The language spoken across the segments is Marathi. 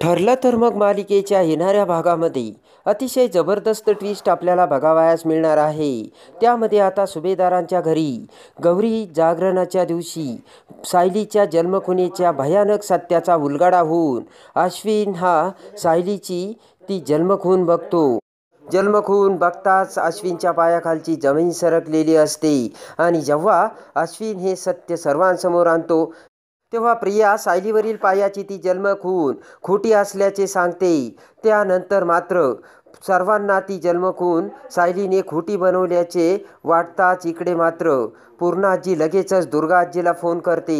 ठरलं तर मग मालिकेच्या येणाऱ्या भागामध्ये अतिशय जबरदस्त ट्विस्ट आपल्याला बघावयास मिळणार आहे त्यामध्ये आता सुभेदारांच्या घरी गौरी जागरणाच्या दिवशी सायलीच्या जन्मखुनेच्या भयानक सत्याचा उलगाडा होऊन अश्विन हा सायलीची ती जन्मखून बघतो जन्मखून बघताच अश्विनच्या पायाखालची जमीन सरकलेली असते आणि जेव्हा अश्विन हे सत्य सर्वांसमोर आणतो तेव्हा प्रिया सायलीवरील पायाची ती जन्मखून खोटी असल्याचे सांगते त्यानंतर मात्र सर्वांना ती जन्मकून सायलीने खोटी बनवल्याचे वाटताच इकडे मात्र पूर्णाजी लगेचच दुर्गा आजीला फोन करते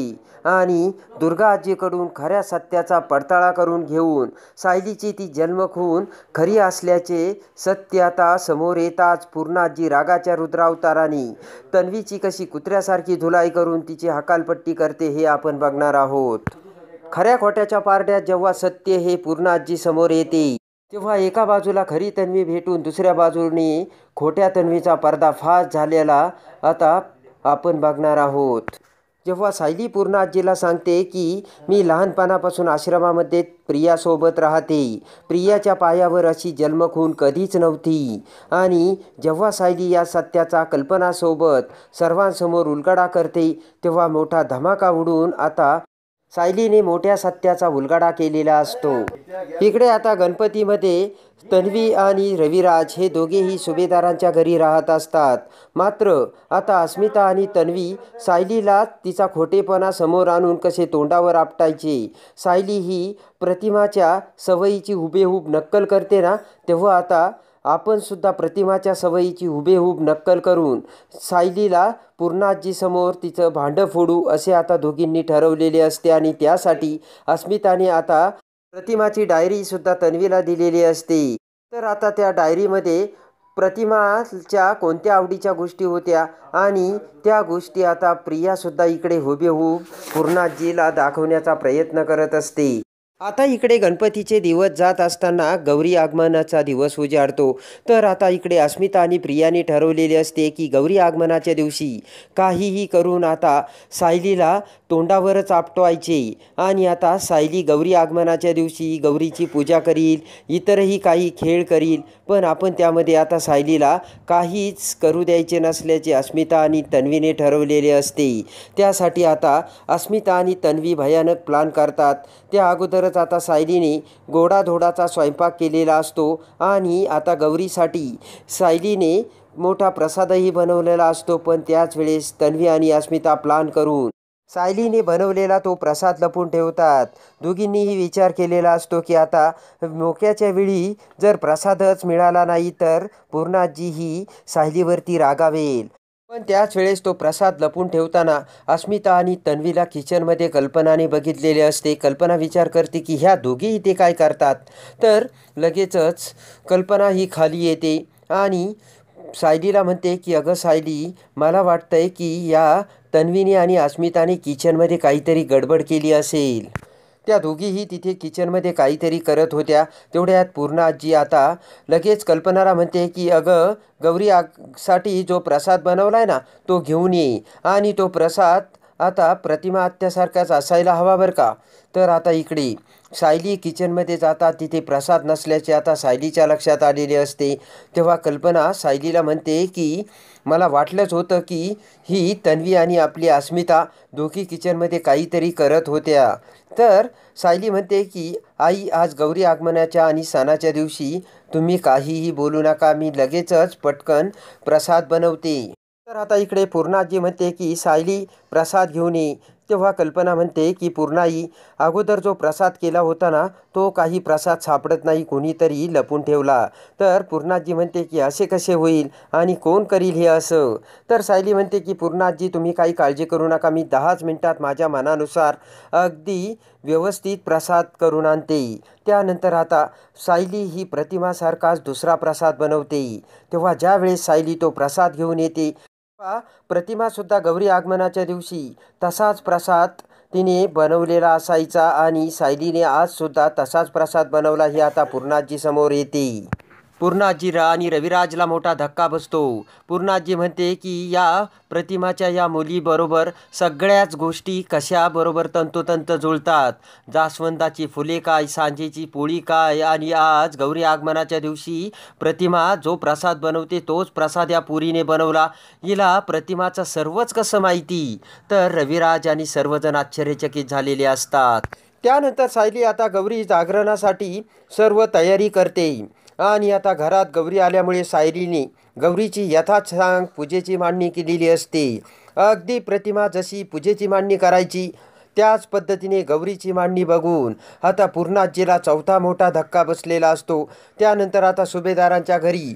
आणि दुर्गा आजीकडून खऱ्या सत्याचा पडताळा करून घेऊन सायलीची ती जन्मखून खरी असल्याचे सत्य आता समोर येताच पूर्णाजी रागाच्या रुद्रावताराने तन्वीची कशी कुत्र्यासारखी धुलाई करून तिची हकालपट्टी करते हे आपण बघणार आहोत खऱ्या खोट्याच्या पारड्यात जेव्हा सत्य हे पूर्णाजी समोर येते तेव्हा एका बाजूला खरी तन्वी भेटून दुसऱ्या बाजूनी खोट्या तन्वीचा पर्दा पर्दाफाश झालेला आता आपण बघणार आहोत जेव्हा सायली पूर्णाजीला सांगते की मी लहानपणापासून आश्रमामध्ये प्रियासोबत राहते प्रियाच्या पायावर अशी जन्मखून कधीच नव्हती आणि जेव्हा सायली या सत्याचा कल्पनासोबत सर्वांसमोर उलगडा करते तेव्हा मोठा धमाका उडून आता सायलीने मोठ्या सत्याचा उलगाडा केलेला असतो इकडे आता गणपतीमध्ये तन्वी आणि रविराज हे दोघेही सुभेदारांच्या घरी राहत असतात मात्र आता अस्मिता आणि तन्वी सायलीला तिचा खोटेपणा समोर आणून कसे तोंडावर आपटायचे सायली ही प्रतिमाच्या सवयीची हुबेहूब नक्कल करते ना तेव्हा आता आपणसुद्धा प्रतिमाच्या सवयीची हुबेहूब नक्कल करून सायलीला समोर तिचं भांडं फोडू असे आता दोघींनी ठरवलेले असते आणि त्यासाठी अस्मिताने आता प्रतिमाची डायरीसुद्धा तन्वीला दिलेली असते तर आता त्या डायरीमध्ये प्रतिमाच्या कोणत्या आवडीच्या गोष्टी होत्या आणि त्या गोष्टी आता प्रियासुद्धा इकडे हुबेहूब पूर्णाजीला दाखवण्याचा प्रयत्न करत असते आता इकडे गणपतीचे दिवस जात असताना गौरी आगमनाचा दिवस उजाडतो तर आता इकडे अस्मिता आणि प्रियाने ठरवलेले असते की गौरी आगमनाच्या दिवशी काहीही करून आता सायलीला तोंडावरच आपटवायचे आणि आता सायली गौरी आगमनाच्या दिवशी गौरीची पूजा करील इतरही काही खेळ करील पण आपण त्यामध्ये आता सायलीला काहीच करू द्यायचे नसल्याचे अस्मिता आणि तन्वीने ठरवलेले असते त्यासाठी आता अस्मिता आणि तन्वी भयानक प्लान करतात त्या अगोदरच आता सायलीने गोडाधोडाचा स्वयंपाक केलेला असतो आणि आता गौरीसाठी सायलीने मोठा प्रसादही बनवलेला असतो पण त्याच वेळेस तन्वी आणि अस्मिता प्लान करून सायलीने बनवलेला तो प्रसाद लपून ठेवतात दोघींनीही विचार केलेला असतो की आता मोक्याच्या वेळी जर प्रसादच मिळाला नाही तर पूर्णाजी ही सायलीवरती रागावेल पण त्याच वेळेस तो प्रसाद लपून ठेवताना अस्मिता आणि तन्वीला किचनमध्ये कल्पनाने बघितलेले असते कल्पना विचार करते की ह्या दोघी इथे काय करतात तर लगेचच कल्पना ही खाली येते आणि सायलीला म्हणते की अगं सायली मला वाटतंय की या तन्वीने आणि अस्मिताने किचनमध्ये काहीतरी गडबड केली असेल त्या दोघीही तिथे किचनमध्ये काहीतरी करत होत्या तेवढ्यात पूर्णा आजी आता लगेच कल्पनाला म्हणते की अगं गौरी साठी जो प्रसाद बनवला आहे ना तो घेऊन ये आणि तो प्रसाद आता प्रतिमा आत्यासारखाच असायला हवा बरं का तर आता इकडे सायली किचनमध्ये जातात तिथे प्रसाद नसल्याचे आता सायलीच्या लक्षात आलेले असते तेव्हा कल्पना सायलीला म्हणते की मला वाटलंच होतं की ही तन्वी आणि आपली अस्मिता दोघी किचनमध्ये काहीतरी करत होत्या तर सायली म्हणते की आई आज गौरी आगमनाच्या आणि सणाच्या दिवशी तुम्ही काहीही बोलू नका मी लगेचच पटकन प्रसाद बनवते तर आता इकडे पूर्णाजी म्हणते की सायली प्रसाद घेऊन ये तेव्हा कल्पना म्हणते की पूर्णाई अगोदर जो प्रसाद केला होता ना तो काही प्रसाद सापडत नाही कोणीतरी लपून ठेवला तर पूर्णाजी म्हणते की असे कसे होईल आणि कोण करील हे असं तर सायली म्हणते की पूर्णाजी तुम्ही काही काळजी करू नका मी दहाच मिनटात माझ्या मनानुसार अगदी व्यवस्थित प्रसाद करून आणते त्यानंतर आता सायली ही प्रतिमासारखाच दुसरा प्रसाद बनवते तेव्हा ज्यावेळेस सायली तो प्रसाद घेऊन येते प्रतिमासुद्धा गौरी आगमनाच्या दिवशी तसाच प्रसाद तिने बनवलेला असायचा आणि सायलीने आजसुद्धा तसाच प्रसाद बनवला ही आता पूर्णाजी समोर येते पूर्णाजीरा आणि रविराजला मोठा धक्का बसतो पूर्णाजी म्हणते की या प्रतिमाच्या या मुलीबरोबर सगळ्याच गोष्टी कशाबरोबर तंतोतंत जुळतात जास्वंदाची फुले काय सांजेची पोळी काय आणि आज गौरी आगमनाच्या दिवशी प्रतिमा जो प्रसाद बनवते तोच प्रसाद या पुरीने बनवला हिला प्रतिमाचं सर्वच कसं माहिती तर रविराज आणि सर्वजण आश्चर्यचकित झालेले असतात त्यानंतर सायली आता गौरी जागरणासाठी सर्व तयारी करते आणि आता घरात गौरी आल्यामुळे सायरीने गौरीची यथासांग पूजेची मांडणी केलेली असते अगदी प्रतिमा जशी पूजेची मांडणी करायची त्याच पद्धतीने गौरीची मांडणी बघून आता पूर्णाजीला चौथा मोठा धक्का बसलेला असतो त्यानंतर आता सुभेदारांच्या घरी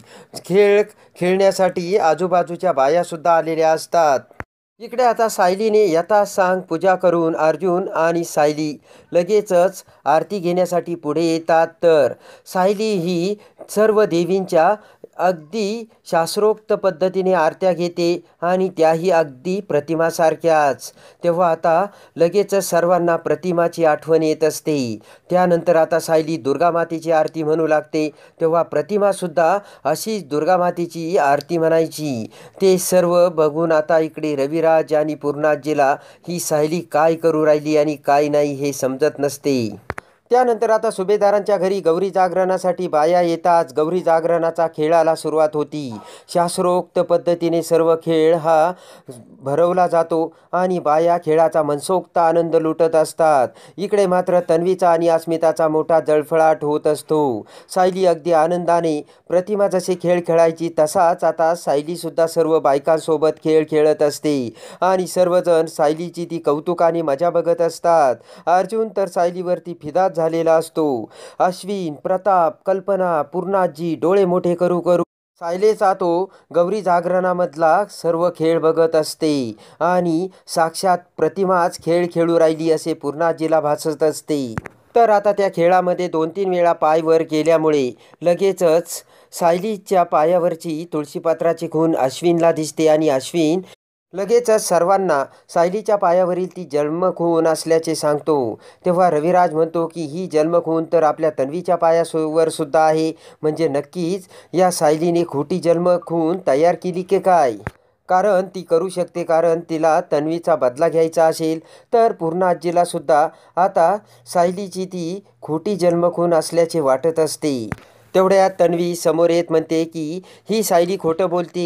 खेळ खेळण्यासाठी आजूबाजूच्या बायासुद्धा आलेल्या असतात इकडे आता सायलीने यथा सांग पूजा करून अर्जुन आणि सायली लगेचच आरती घेण्यासाठी पुढे येतात तर सायली ही सर्व देवींच्या अगदी शास्त्रोक्त पद्धतीने आरत्या घेते आणि त्याही अगदी प्रतिमासारख्याच तेव्हा आता लगेचच सर्वांना प्रतिमाची आठवण येत असते त्यानंतर आता सायली दुर्गामातेची आरती म्हणू लागते तेव्हा प्रतिमासुद्धा अशीच दुर्गामातेची आरती म्हणायची ते सर्व बघून आता इकडे रविराज आणि पूर्णाजीला ही सायली काय करू राहिली आणि काय नाही हे समजत नसते त्यानंतर आता सुभेदारांच्या घरी गौरी जागरणासाठी बाया येताच गौरी जागरणाचा खेळाला सुरुवात होती शास्त्रोक्त पद्धतीने सर्व खेळ हा भरवला जातो आणि बाया खेळाचा मनसोक्त आनंद लुटत असतात इकडे मात्र तन्वीचा आणि अस्मिताचा मोठा जळफळाट होत असतो सायली अगदी आनंदाने प्रतिमा जसे खेळ खेळायची तसाच आता सायलीसुद्धा सर्व बायकांसोबत खेळ खेळत असते आणि सर्वजण सायलीची ती कौतुकाने मजा बघत असतात अर्जुन तर सायलीवरती फिदा झालेला असतो अश्विन प्रताप कल्पना पूर्णाजी डोळे मोठे करू करू सायले सातो गौरी जागरणामधला सर्व खेळ बघत असते आणि साक्षात प्रतिमाच खेळ खेळू राहिली असे पूर्णाजीला भासत असते तर आता त्या खेळामध्ये दोन तीन वेळा पाय वर केल्यामुळे लगेचच सायलीच्या पायावरची तुळशीपात्राची खून अश्विनला दिसते आणि अश्विन लगेचच सर्वांना सायलीच्या पायावरील ती जन्मखून असल्याचे सांगतो तेव्हा रविराज म्हणतो की ही जन्मखून तर आपल्या तन्वीच्या पायावर सुद्धा आहे म्हणजे नक्कीच या सायलीने खोटी जन्मखून तयार केली की काय कारण ती करू शकते कारण तिला तन्वीचा बदला घ्यायचा असेल तर पूर्ण आजीला आता सायलीची ती खोटी जन्मखून असल्याचे वाटत असते तेवढ्यात तन्वी समोर येत म्हणते की ही सायली खोटं बोलते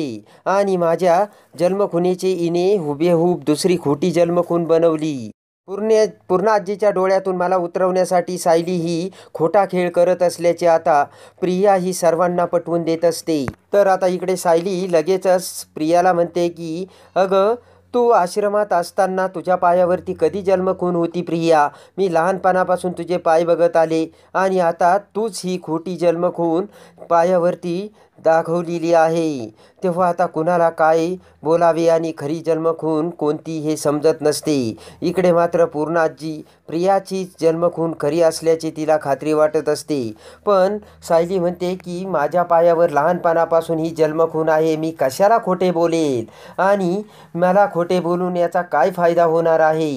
आणि माझ्या जन्मखुनीची इने हुबेहूब दुसरी खोटी जन्मखून बनवली पूर्ण पूर्णाजीच्या आजीच्या डोळ्यातून मला उतरवण्यासाठी सायली ही खोटा खेळ करत असल्याचे आता प्रिया ही सर्वांना पटवून देत असते तर आता इकडे सायली लगेचच प्रियाला म्हणते की अगं तू आश्रमात असताना तुझ्या पायावरती कधी जन्म खून होती प्रिया मी लहानपणापासून तुझे पाय बघत आले आणि आता तूच ही खोटी खून पायावरती दाखवलेली आहे तेव्हा आता कुणाला काय बोलावे आणि खरी जन्मखून कोणती हे समजत नसते इकडे मात्र पूर्णाजी प्रियाची जन्मखून खरी असल्याची तिला खात्री वाटत असते पण सायली म्हणते की माझ्या पायावर लहानपणापासून ही जन्मखून आहे मी कशाला खोटे बोलेल आणि मला खोटे बोलून याचा काय फायदा होणार आहे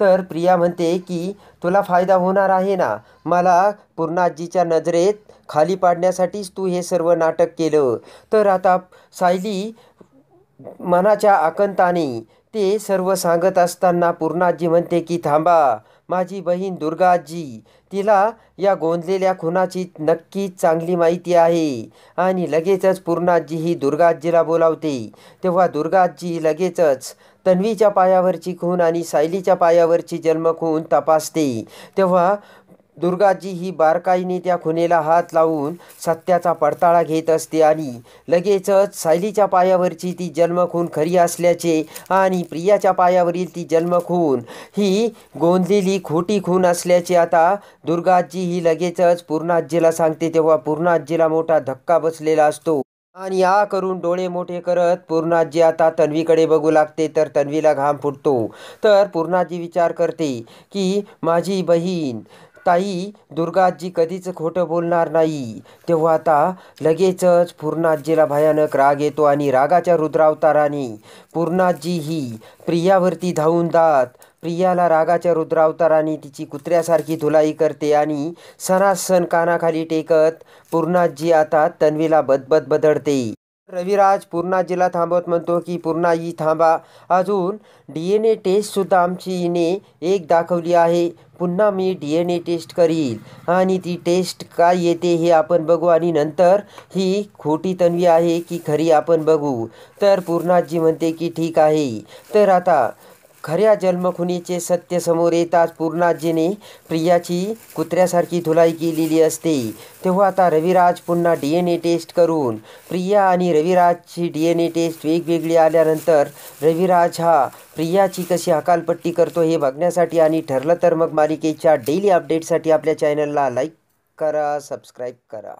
तर प्रिया म्हणते की तुला फायदा होणार आहे ना मला पूर्णाजीच्या नजरेत खाली पाडण्यासाठीच तू हे सर्व नाटक केलं तर आता सायली मनाच्या आकंताने ते सर्व सांगत असताना पूर्णाजी म्हणते की थांबा माझी बहीण दुर्गाजी तिला या गोंधलेल्या खुनाची नक्कीच चांगली माहिती आहे आणि लगेचच पूर्णाजी ही दुर्गाजीला बोलावते तेव्हा दुर्गाजी लगेचच तन्वीच्या पायावरची खून आणि सायलीच्या पायावरची जन्मखून तपासते तेव्हा दुर्गाजी ही बारकाईने त्या खुनेला हात लावून सत्याचा पडताळा घेत असते आणि लगेचच सायलीच्या पायावरची ती जन्मखून खरी असल्याचे आणि प्रियाच्या पायावरील ती जन्मखून ही गोंधलेली खोटी खून असल्याचे आता दुर्गाजी ही लगेचच पूर्णाजीला सांगते तेव्हा पूर्णाजीला मोठा धक्का बसलेला असतो आणि आ करून डोळे मोठे करत पूर्णाजी आता तन्वीकडे बघू लागते तर तन्वीला घाम फुटतो तर पूर्णाजी विचार करते की माझी बहीण ताई दुर्गाजी कधीच खोटं बोलणार नाही तेव्हा आता लगेचच पूर्णाजीला भयानक राग येतो आणि रागाच्या रुद्रावताराने पूर्णाजी ही प्रियावरती धावून जात प्रियाला रागाच्या रुद्रावताराने तिची कुत्र्यासारखी धुलाई करते आणि सणासन कानाखाली टेकत पूर्णाजी आता तन्वीला बदबद बदडते रविराज पूर्णाजीला थांबवत म्हणतो की पूर्णा ही थांबा अजून डी एन ए टेस्टसुद्धा आमची हिने एक दाखवली आहे पुन्हा मी डी एन ए टेस्ट करील आणि ती टेस्ट काय येते हे आपण बघू आणि नंतर ही खोटी तन्वी आहे की खरी आपण बघू तर पूर्णाजी म्हणते की ठीक आहे तर आता खऱ्या जन्मखुनीचे सत्य समोर येताच पूर्णाजीने प्रियाची कुत्र्यासारखी धुलाई केलेली असते तेव्हा आता रविराज पुन्हा डी एन ए टेस्ट करून प्रिया आणि रविराजची डी एन ए टेस्ट वेगवेगळी आल्यानंतर रविराज हा प्रियाची कशी हकालपट्टी करतो हे बघण्यासाठी आणि ठरलं तर मग मालिकेच्या डेली अपडेटसाठी आपल्या चॅनलला लाईक करा सबस्क्राईब करा